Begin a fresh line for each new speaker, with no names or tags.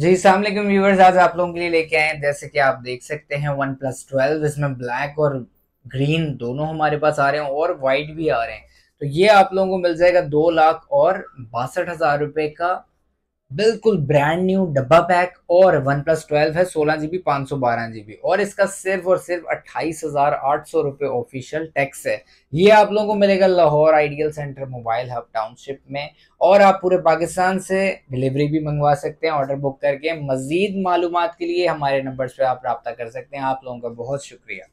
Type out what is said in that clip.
जी सलामकुम व्यूवर्स आज आप लोगों के लिए लेके आए हैं जैसे कि आप देख सकते हैं वन प्लस ट्वेल्व इसमें ब्लैक और ग्रीन दोनों हमारे पास आ रहे हैं और वाइट भी आ रहे हैं तो ये आप लोगों को मिल जाएगा दो लाख और बासठ हज़ार रुपये का बिल्कुल ब्रांड न्यू डब्बा पैक और वन प्लस ट्वेल्व है सोलह जी बी पाँच सौ बारह जी बी और इसका सिर्फ और सिर्फ अट्ठाईस हज़ार आठ सौ रुपये ऑफिशियल टैक्स है ये आप लोगों को मिलेगा Lahore ideal centre mobile hub township में और आप पूरे पाकिस्तान से डिलीवरी भी मंगवा सकते हैं ऑर्डर बुक करके मज़ीद मालूम के लिए हमारे नंबर पर आप रबता कर सकते हैं आप लोगों का बहुत शुक्रिया